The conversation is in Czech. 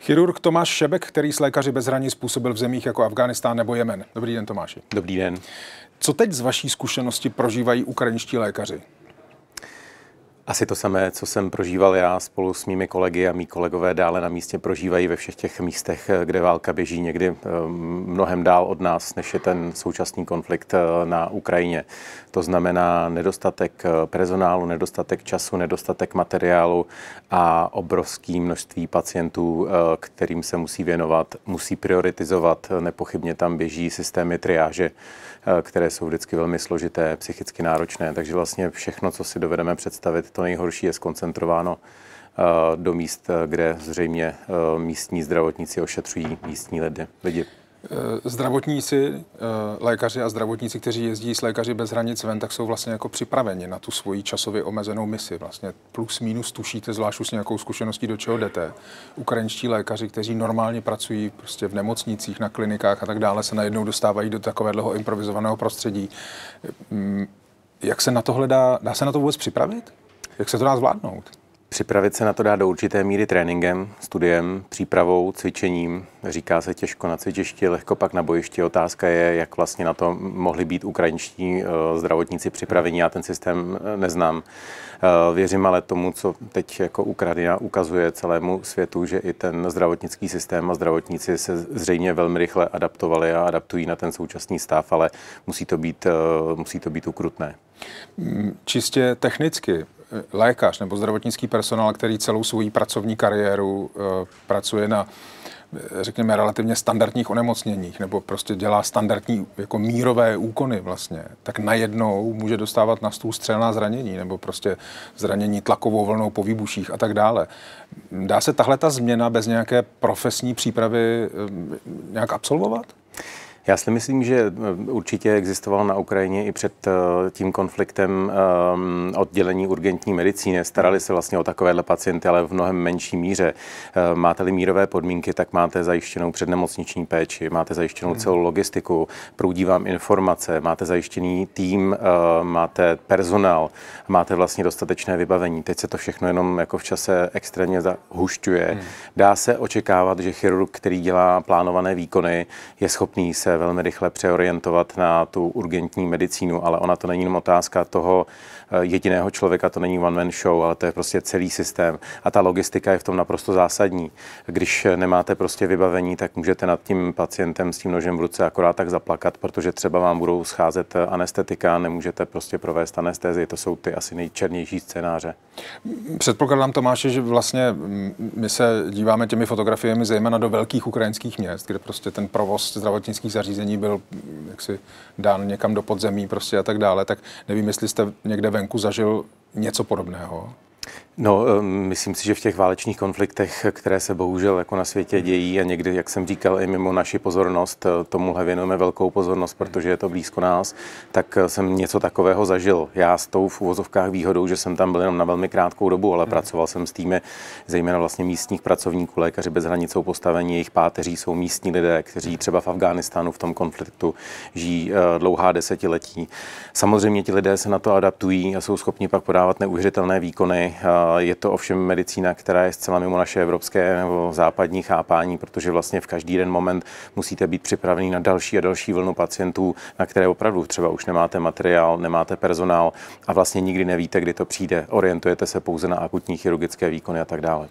Chirurg Tomáš Šebek, který s lékaři bez hraní způsobil v zemích jako Afghánistán nebo Jemen. Dobrý den, Tomáši. Dobrý den. Co teď z vaší zkušenosti prožívají ukrajinští lékaři? Asi to samé, co jsem prožíval já spolu s mými kolegy a mý kolegové dále na místě prožívají ve všech těch místech, kde válka běží někdy eh, mnohem dál od nás, než je ten současný konflikt eh, na Ukrajině. To znamená nedostatek eh, personálu, nedostatek času, nedostatek materiálu a obrovské množství pacientů, kterým se musí věnovat, musí prioritizovat. Nepochybně tam běží systémy triáže, které jsou vždycky velmi složité, psychicky náročné. Takže vlastně všechno, co si dovedeme představit, to nejhorší je skoncentrováno eh, do míst, eh, kde zřejmě eh, místní zdravotníci ošetřují místní lidi. lidi. Zdravotníci, lékaři a zdravotníci, kteří jezdí s lékaři bez hranic ven, tak jsou vlastně jako připraveni na tu svoji časově omezenou misi. Vlastně plus minus tušíte, zvlášť s nějakou zkušeností, do čeho jdete. Ukrajinští lékaři, kteří normálně pracují prostě v nemocnicích, na klinikách a tak dále, se najednou dostávají do takového improvizovaného prostředí. Hm, jak se na tohle dá, dá se na to vůbec připravit? Jak se to dá zvládnout? Připravit se na to dá do určité míry tréninkem, studiem, přípravou, cvičením. Říká se těžko na cvičišti, lehko pak na bojišti. Otázka je, jak vlastně na to mohli být ukrajinští eh, zdravotníci připraveni. Já ten systém eh, neznám. Eh, věřím ale tomu, co teď jako Ukrajina ukazuje celému světu, že i ten zdravotnický systém a zdravotníci se zřejmě velmi rychle adaptovali a adaptují na ten současný stav, ale musí to být, musí to být ukrutné. Mm, čistě technicky, lékař nebo zdravotnický personál, který celou svoji pracovní kariéru eh, pracuje na eh, řekněme, relativně standardních onemocněních nebo prostě dělá standardní jako mírové úkony vlastně, tak najednou může dostávat na stůl střelná zranění nebo prostě zranění tlakovou vlnou po výbuších a tak dále. Dá se tahle ta změna bez nějaké profesní přípravy eh, nějak absolvovat? Já si myslím, že eh, určitě existoval na Ukrajině i před eh, tím konfliktem eh, oddělení urgentní medicíny. Starali se vlastně o takovéhle pacienty, ale v mnohem menší míře. Máte-li mírové podmínky, tak máte zajištěnou přednemocniční péči, máte zajištěnou celou hmm. logistiku, proudí vám informace, máte zajištěný tým, máte personál, máte vlastně dostatečné vybavení. Teď se to všechno jenom jako v čase extrémně zahušťuje. Hmm. Dá se očekávat, že chirurg, který dělá plánované výkony, je schopný se se velmi rychle přeorientovat na tu urgentní medicínu, ale ona to není jenom otázka toho eh, jediného člověka, to není one man show, ale to je prostě celý systém. A ta logistika je v tom naprosto zásadní. Když nemáte prostě vybavení, tak můžete nad tím pacientem s tím nožem v ruce akorát tak zaplakat, protože třeba vám budou scházet eh, anestetika, nemůžete prostě provést anestézi. To jsou ty asi nejčernější scénáře. Předpokládám, Tomáši, že vlastně mm, my se díváme těmi fotografiemi zejména do velkých ukrajinských měst, kde prostě ten provoz zdravotnických zařízení byl mm, jaksi dán někam do podzemí prostě a tak dále, tak nevím, jestli jste někde venku zažil něco podobného. No, myslím si, že v těch válečných konfliktech, které se bohužel jako na světě dějí a někdy, jak jsem říkal, i mimo naši pozornost, eh, tomuhle věnujeme velkou pozornost, protože je to blízko nás, tak eh, jsem něco takového zažil. Já s tou v úvozovkách výhodou, že jsem tam byl jenom na velmi krátkou dobu, ale hmm. pracoval jsem s týmy zejména vlastně místních pracovníků, lékaři bez hranicou postavení, jejich páteří jsou místní lidé, kteří třeba v Afghánistánu v tom konfliktu žijí eh, dlouhá desetiletí. Samozřejmě ti lidé se na to adaptují a jsou schopni pak podávat neuvěřitelné výkony je to ovšem medicína, která je zcela mimo naše evropské nebo západní chápání, protože vlastně v každý den moment musíte být připravený na další a další vlnu pacientů, na které opravdu třeba už nemáte materiál, nemáte personál a vlastně nikdy nevíte, kdy to přijde. Orientujete se pouze na akutní chirurgické výkony a tak dále.